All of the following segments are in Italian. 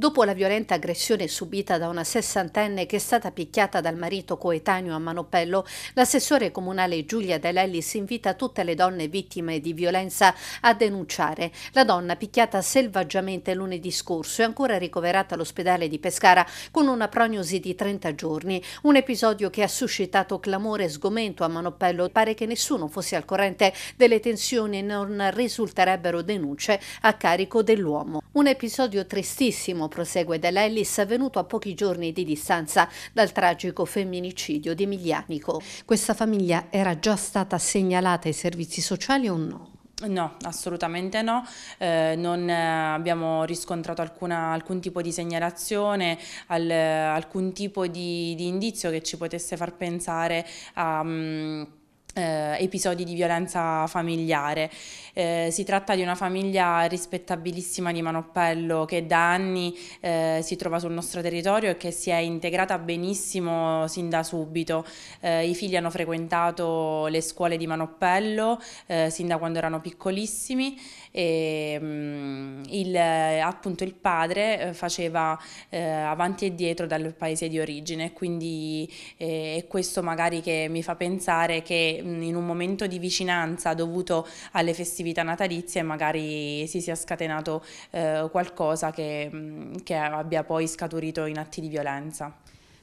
Dopo la violenta aggressione subita da una sessantenne che è stata picchiata dal marito coetaneo a Manopello, l'assessore comunale Giulia De Lellis invita tutte le donne vittime di violenza a denunciare. La donna picchiata selvaggiamente lunedì scorso è ancora ricoverata all'ospedale di Pescara con una prognosi di 30 giorni, un episodio che ha suscitato clamore e sgomento a Manopello. Pare che nessuno fosse al corrente delle tensioni e non risulterebbero denunce a carico dell'uomo. Un episodio tristissimo prosegue Dell'Ellis, avvenuto a pochi giorni di distanza dal tragico femminicidio di Miglianico. Questa famiglia era già stata segnalata ai servizi sociali o no? No, assolutamente no, eh, non eh, abbiamo riscontrato alcuna, alcun tipo di segnalazione, al, alcun tipo di, di, indizio che ci potesse far pensare a... Um, eh, episodi di violenza familiare. Eh, si tratta di una famiglia rispettabilissima di Manoppello che da anni eh, si trova sul nostro territorio e che si è integrata benissimo sin da subito. Eh, I figli hanno frequentato le scuole di Manoppello eh, sin da quando erano piccolissimi e, mh, mm, il, appunto il padre eh, faceva eh, avanti e dietro dal paese di origine, quindi eh, è questo magari che mi fa pensare che in un momento di vicinanza dovuto alle festività natalizie magari si sia scatenato eh, qualcosa che, che abbia poi scaturito in atti di violenza.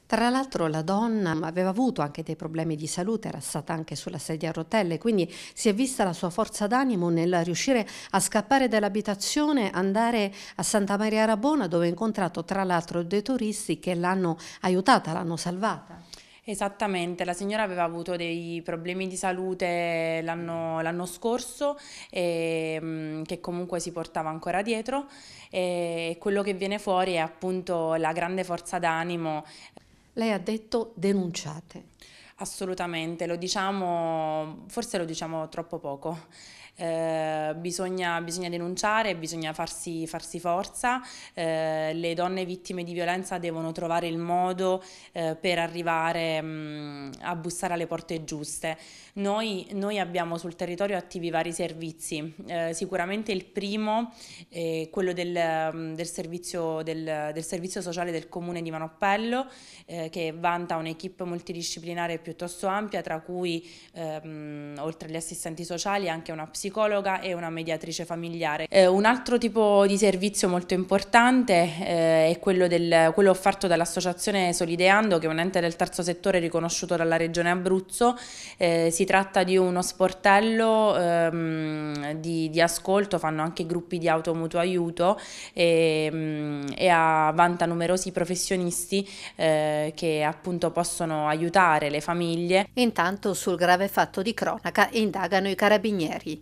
Tra l'altro la donna aveva avuto anche dei problemi di salute, era stata anche sulla sedia a rotelle, quindi si è vista la sua forza d'animo nel riuscire a scappare dall'abitazione, andare a Santa Maria Rabona dove ha incontrato tra l'altro dei turisti che l'hanno aiutata, l'hanno salvata. Esattamente, la signora aveva avuto dei problemi di salute l'anno, scorso e, ehm, che comunque si portava ancora dietro e quello che viene fuori è appunto la grande forza d'animo lei ha detto denunciate. Assolutamente, lo diciamo, forse lo diciamo troppo poco. Eh, bisogna, bisogna, denunciare, bisogna farsi, farsi forza, eh, le donne vittime di violenza devono trovare il modo eh, per arrivare mh, mm, a bussare alle porte giuste. Noi, noi, abbiamo sul territorio attivi vari servizi, eh, sicuramente il primo è quello del, mm, del, servizio, del, del servizio, sociale del comune di Manoppello eh, che vanta un'equipe multidisciplinare più piuttosto ampia, tra cui ehm, oltre agli assistenti sociali anche una psicologa e una mediatrice familiare. Eh, un altro tipo di servizio molto importante eh, è quello, del, quello offerto dall'associazione Solideando, che è un ente del terzo settore riconosciuto dalla Regione Abruzzo. Eh, si tratta di uno sportello ehm, di, di, ascolto, fanno anche gruppi di auto mutuo aiuto ehm, e, e avvanta numerosi professionisti eh, che appunto possono aiutare le famiglie famiglie. Intanto sul grave fatto di cronaca indagano i carabinieri.